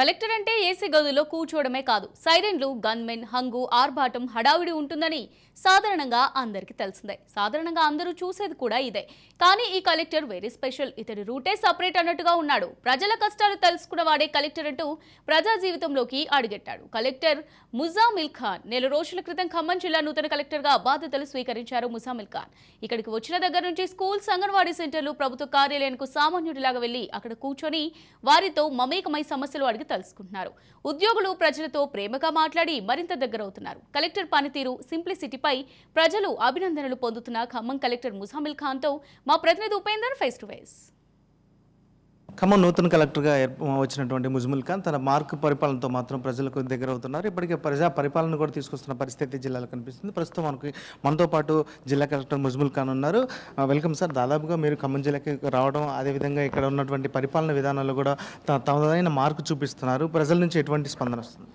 collector అంటే AC గదుల్లో కూర్చోవడమే కాదు సైరన్లు గన్మెన్ హంగు ఆర్భాటం హడావిడి ఉంటుందని సాధారణంగా అందరికీ తెలిసిందే సాధారణంగా అందరూ చూసేది కూడా ఇదే కానీ ఈ కలెక్టర్ వెరీ స్పెషల్ ఇతడి రూటే సపరేట్ అన్నట్టుగా ఉన్నాడు ప్రజల కష్టాలు తెలుసుకున్నవాడే కలెక్టర్ అంటూ ప్రజా జీవితంలోకి అడుగెట్టాడు కలెక్టర్ ముజామిల్ ఖాన్ నెల రోజుల క్రితం ఖమ్మం జిల్లా నూతన కలెక్టర్గా బాధ్యతలు స్వీకరించారు ముజామిల్ ఖాన్ ఇక్కడికి వచ్చిన దగ్గర నుంచి స్కూల్స్ అంగన్వాడీ సెంటర్లు ప్రభుత్వ కార్యాలయానికి సామాన్యుడిలాగా వెళ్లి అక్కడ కూర్చొని వారితో మమేకమై సమస్యలు అడిగి తలుసుకుంటున్నారు ఉద్యోగులు ప్రజలతో ప్రేమగా మాట్లాడి మరింత దగ్గరవుతున్నారు కలెక్టర్ పనితీరు సింప్లిసిటీపై ప్రజలు అభినందనలు పొందుతున్న ఖమ్మం కలెక్టర్ ముజామిల్ ఖాన్తో మా ప్రతినిధి Upender face to face Khammam నూతన కలెక్టర్గా వచ్చినటువంటి ముజ్ముల్ ఖాన్ తన మార్క్ పరిపాలనతో మాత్రం ప్రజలకు దగ్గర అవుతున్నారు ఇప్పటికే ప్రజా పరిపాలన కూడా తీసుకొస్తున్న పరిస్థితి జిల్లాలో కనిపిస్తుంది ప్రస్తుతం మనకి మనతో పాటు జిల్లా కలెక్టర్ ముజ్ముల్ ఖాన్ ఉన్నారు వెల్కమ్ సార్ దాదాపుగా మీరు ఖమ్మం జిల్లాకి రావడం అదేవిధంగా ఇక్కడ ఉన్నటువంటి పరిపాలన విధానాలు కూడా తమదైన మార్కు చూపిస్తున్నారు ప్రజల నుంచి ఎటువంటి స్పందన వస్తుంది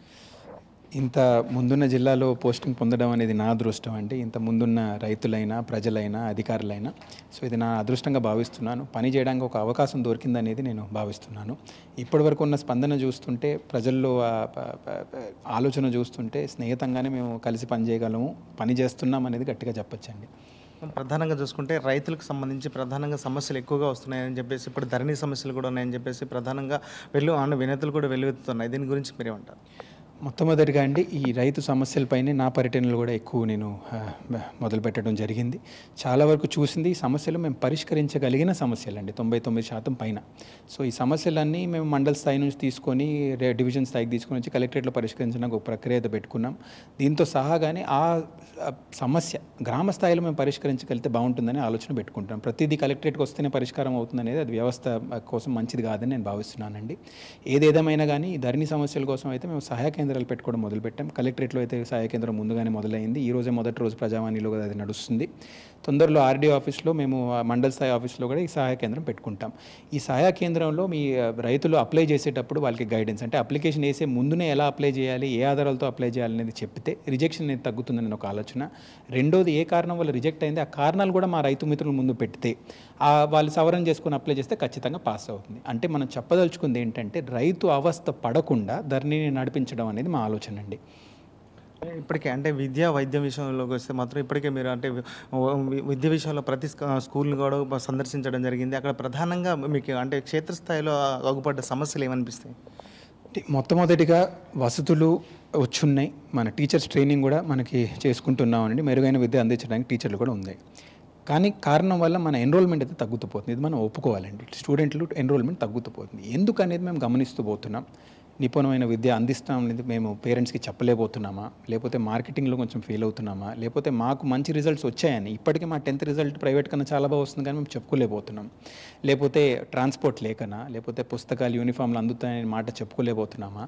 ఇంత ముందున్న జిల్లాలో పోస్టింగ్ పొందడం అనేది నా అదృష్టం అండి ఇంత ముందున్న రైతులైనా ప్రజలైనా అధికారులైనా సో ఇది నా అదృష్టంగా భావిస్తున్నాను పని చేయడానికి ఒక అవకాశం దొరికిందనేది నేను భావిస్తున్నాను ఇప్పటివరకు ఉన్న స్పందన చూస్తుంటే ప్రజల్లో ఆలోచన చూస్తుంటే స్నేహితంగానే మేము కలిసి పనిచేయగలము పని చేస్తున్నాం అనేది గట్టిగా చెప్పొచ్చండి ప్రధానంగా చూసుకుంటే రైతులకు సంబంధించి ప్రధానంగా సమస్యలు ఎక్కువగా వస్తున్నాయని చెప్పేసి ఇప్పుడు ధరణి సమస్యలు కూడా ఉన్నాయని చెప్పేసి ప్రధానంగా వెళ్ళు వినతులు కూడా వెల్లువెత్తుతున్నాయి దీని గురించి మీరేమంటారు మొట్టమొదటిగా అండి ఈ రైతు సమస్యలపైనే నా పర్యటనలు కూడా ఎక్కువ నేను మొదలు పెట్టడం జరిగింది చాలా వరకు చూసింది ఈ సమస్యలు మేము పరిష్కరించగలిగిన సమస్యలు అండి తొంభై తొమ్మిది శాతం పైన సో ఈ సమస్యలన్నీ మేము మండల స్థాయి నుంచి తీసుకొని డివిజన్ స్థాయికి తీసుకొని వచ్చి కలెక్టరేట్లో పరిష్కరించడానికి ఒక ప్రక్రియ పెట్టుకున్నాం దీంతో సహాగానే ఆ సమస్య గ్రామ స్థాయిలో మేము పరిష్కరించగలిగితే బాగుంటుందని ఆలోచన పెట్టుకుంటాం ప్రతిదీ కలెక్టరేట్కి వస్తేనే పరిష్కారం అవుతుందనేది అది వ్యవస్థ కోసం మంచిది కాదని నేను భావిస్తున్నానండి ఏదేదమైనా కానీ ధరణి సమస్యల కోసం అయితే మేము సహాయక కేంద్రాలు పెట్టుకోవడం మొదలుపెట్టాం కలెక్టరేట్లో అయితే సహాయ కేంద్రం ముందుగానే మొదలైంది ఈ రోజే మొదటి రోజు ప్రజావాణిలో కూడా అది నడుస్తుంది తొందరలో ఆర్డీ ఆఫీస్లో మేము మండల స్థాయి ఆఫీస్లో కూడా ఈ సహాయ కేంద్రం పెట్టుకుంటాం ఈ సహాయ కేంద్రంలో మీ రైతులు అప్లై చేసేటప్పుడు వాళ్ళకి గైడెన్స్ అంటే అప్లికేషన్ వేసే ముందునే ఎలా అప్లై చేయాలి ఏ ఆధారాలతో అప్లై చేయాలి అనేది చెప్తే రిజెక్షన్ అనేది తగ్గుతుందని ఒక ఆలోచన రెండోది ఏ కారణం వల్ల రిజెక్ట్ అయింది ఆ కారణాలు కూడా మా రైతు మిత్రుల ముందు పెడితే వాళ్ళు సవరణ చేసుకుని అప్లై చేస్తే ఖచ్చితంగా పాస్ అవుతుంది అంటే మనం చెప్పదలుచుకుంది ఏంటంటే రైతు అవస్థ పడకుండా ధరణిని నడిపించడం అనేది మా ఆలోచన అండి ఇప్పటికే అంటే విద్య వైద్యం విషయంలోకి వస్తే మాత్రం ఇప్పటికే మీరు అంటే విద్య విషయంలో ప్రతి స్కూల్ కూడా సందర్శించడం జరిగింది అక్కడ ప్రధానంగా మీకు అంటే క్షేత్రస్థాయిలో అగుపడ్డ సమస్యలు ఏమనిపిస్తాయి మొట్టమొదటిగా వసతులు వచ్చున్నాయి మన టీచర్స్ ట్రైనింగ్ కూడా మనకి చేసుకుంటున్నామండి మెరుగైన విద్య అందించడానికి టీచర్లు కూడా ఉన్నాయి కానీ కారణం వల్ల మన ఎన్రోల్మెంట్ అయితే తగ్గుతూ పోతుంది ఇది మనం ఒప్పుకోవాలండి స్టూడెంట్లు ఎన్రోల్మెంట్ తగ్గుతూ పోతుంది ఎందుకు అనేది మేము గమనిస్తూ పోతున్నాం నిపుణమైన విద్య అందిస్తాం అనేది మేము పేరెంట్స్కి చెప్పలేకపోతున్నామా లేకపోతే మార్కెటింగ్లో కొంచెం ఫెయిల్ అవుతున్నామా లేకపోతే మాకు మంచి రిజల్ట్స్ వచ్చాయని ఇప్పటికీ మా టెన్త్ రిజల్ట్ ప్రైవేట్ కన్నా చాలా బాగా వస్తుంది కానీ మేము చెప్పుకోలేకపోతున్నాం లేకపోతే ట్రాన్స్పోర్ట్ లేకనా లేకపోతే పుస్తకాలు యూనిఫామ్లు అందుతాయని మాట చెప్పుకోలేకపోతున్నామా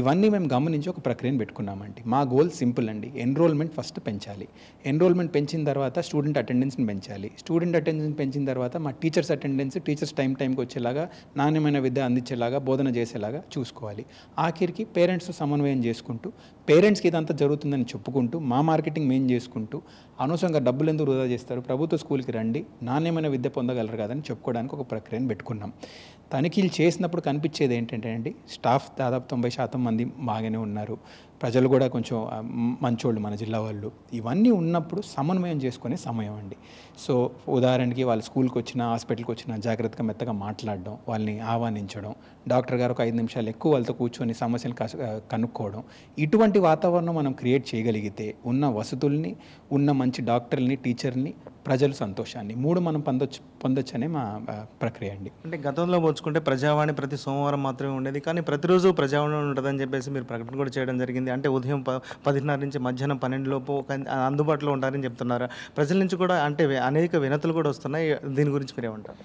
ఇవన్నీ మేము గమనించి ఒక ప్రక్రియను పెట్టుకున్నామండి మా గోల్ సింపుల్ అండి ఎన్రోల్మెంట్ ఫస్ట్ పెంచాలి ఎన్రోల్మెంట్ పెంచిన తర్వాత స్టూడెంట్ అటెండెన్స్ని పెంచాలి స్టూడెంట్ అటెండెన్స్ పెంచిన తర్వాత మా టీచర్స్ అటెండెన్స్ టీచర్స్ టైం టైంకి వచ్చేలాగా నాణ్యమైన విద్య అందించేలాగా బోధన చేసేలాగా చూసుకోవాలి ఆఖరికి పేరెంట్స్ సమన్వయం చేసుకుంటూ పేరెంట్స్కి ఇదంతా జరుగుతుందని చెప్పుకుంటూ మా మార్కెటింగ్ మేము చేసుకుంటూ అనవసరంగా డబ్బులు ఎందుకు వృధా చేస్తారు ప్రభుత్వ స్కూల్కి రండి నాణ్యమైన విద్య పొందగలరు కాదని చెప్పుకోవడానికి ఒక ప్రక్రియను పెట్టుకున్నాం తనిఖీలు చేసినప్పుడు కనిపించేది ఏంటంటే అండి స్టాఫ్ దాదాపు తొంభై శాతం మంది బాగానే ఉన్నారు ప్రజలు కూడా కొంచెం మంచోళ్ళు మన జిల్లా వాళ్ళు ఇవన్నీ ఉన్నప్పుడు సమన్వయం చేసుకునే సమయం అండి సో ఉదాహరణకి వాళ్ళు స్కూల్కి వచ్చినా హాస్పిటల్కి వచ్చినా జాగ్రత్తగా మెత్తగా మాట్లాడడం వాళ్ళని ఆహ్వానించడం డాక్టర్ గారు ఒక ఐదు నిమిషాలు ఎక్కువ వాళ్ళతో కూర్చొని సమస్యలు కనుక్కోవడం ఇటువంటి వాతావరణం మనం క్రియేట్ చేయగలిగితే ఉన్న వసతుల్ని ఉన్న మంచి డాక్టర్ని టీచర్ని ప్రజలు సంతోషాన్ని మూడు మనం పొందొచ్చు పొందొచ్చు అనే మా ప్రక్రియ అండి అంటే గతంలో పోల్చుకుంటే ప్రజావాణి ప్రతి సోమవారం మాత్రమే ఉండేది కానీ ప్రతిరోజు ప్రజావాణి ఉంటుందని చెప్పేసి మీరు ప్రకటన కూడా చేయడం జరిగింది అంటే ఉదయం ప పదిన్నర నుంచి మధ్యాహ్నం పన్నెండులోపు అందుబాటులో ఉంటారని చెప్తున్నారు ప్రజల నుంచి కూడా అంటే అనేక వినతులు కూడా వస్తున్నాయి దీని గురించి మీరేమంటారు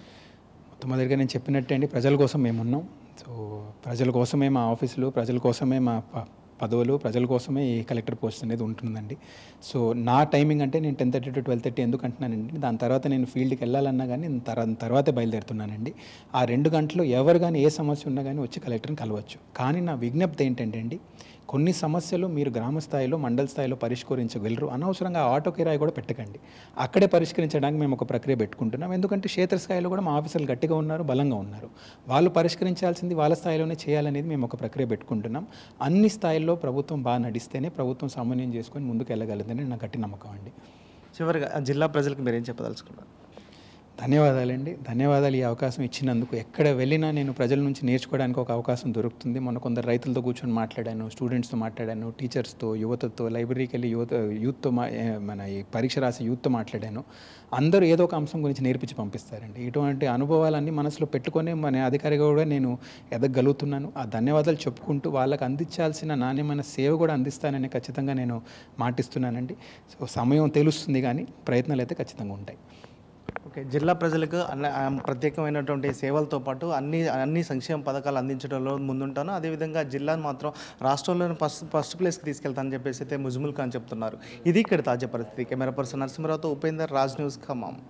మొట్టమొదటిగా నేను చెప్పినట్టే అండి ప్రజల కోసం మేమున్నాం సో ప్రజల కోసమే మా ఆఫీసులు ప్రజల కోసమే మా పదవులు ప్రజల కోసమే ఈ కలెక్టర్ పోస్ట్ అనేది ఉంటుందండి సో నా టైమింగ్ అంటే నేను ten thirty to twelve thirty ఎందుకు అంటున్నానండి దాని తర్వాత నేను ఫీల్డ్కి వెళ్ళాలన్నా కానీ నేను తర్వాతే బయలుదేరుతున్నానండి ఆ రెండు గంటలు ఎవరు కానీ ఏ సమస్య ఉన్నా కానీ వచ్చి కలెక్టర్ని కలవచ్చు కానీ నా విజ్ఞప్తి ఏంటంటే అండి కొన్ని సమస్యలు మీరు గ్రామ స్థాయిలో మండల స్థాయిలో పరిష్కరించగలరు అనవసరంగా ఆటో కిరాయి కూడా పెట్టకండి అక్కడే పరిష్కరించడానికి మేము ఒక ప్రక్రియ పెట్టుకుంటున్నాం ఎందుకంటే క్షేత్రస్థాయిలో కూడా మా ఆఫీసర్లు గట్టిగా ఉన్నారు బలంగా ఉన్నారు వాళ్ళు పరిష్కరించాల్సింది వాళ్ళ స్థాయిలోనే చేయాలనేది మేము ఒక ప్రక్రియ పెట్టుకుంటున్నాం అన్ని స్థాయిల్లో ప్రభుత్వం బాగా నడిస్తేనే ప్రభుత్వం సమన్వయం చేసుకొని ముందుకు వెళ్ళగలదని నా గట్టి నమ్మకం అండి చివరిగా జిల్లా ప్రజలకు మీరేం చెప్పదలుచుకున్నారు ధన్యవాదాలండి ధన్యవాదాలు ఈ అవకాశం ఇచ్చినందుకు ఎక్కడ వెళ్ళినా నేను ప్రజల నుంచి నేర్చుకోవడానికి ఒక అవకాశం దొరుకుతుంది మొన్న కొందరు రైతులతో కూర్చొని మాట్లాడాను స్టూడెంట్స్తో మాట్లాడాను టీచర్స్తో యువతతో లైబ్రరీకి వెళ్ళి యువత యూత్తో మన ఈ పరీక్ష రాసి యూత్తో మాట్లాడాను అందరూ ఏదో ఒక అంశం గురించి నేర్పించి పంపిస్తారండి ఇటువంటి అనుభవాలన్నీ మనసులో పెట్టుకొని మన అధికారిగా కూడా నేను ఎదగలుగుతున్నాను ఆ ధన్యవాదాలు చెప్పుకుంటూ వాళ్ళకి అందించాల్సిన నాణ్యమైన సేవ కూడా అందిస్తానని ఖచ్చితంగా నేను మాటిస్తున్నానండి సో సమయం తెలుస్తుంది కానీ ప్రయత్నాలు అయితే ఖచ్చితంగా ఉంటాయి ఓకే జిల్లా ప్రజలకు అన్న ప్రత్యేకమైనటువంటి సేవలతో పాటు అన్ని అన్ని సంక్షేమ పథకాలు అందించడంలో ముందుంటాను అదేవిధంగా జిల్లాను మాత్రం రాష్ట్రంలోని ఫస్ట్ ఫస్ట్ ప్లేస్కి తీసుకెళ్తానని చెప్పేసి అయితే ముజుముల్ ఖాన్ చెప్తున్నారు ఇది ఇక్కడ తాజా పరిస్థితి కెమెరా పర్సన్ నరసింహరావుతో ఉపేందర్ రాజ్ న్యూస్ ఖమ్మం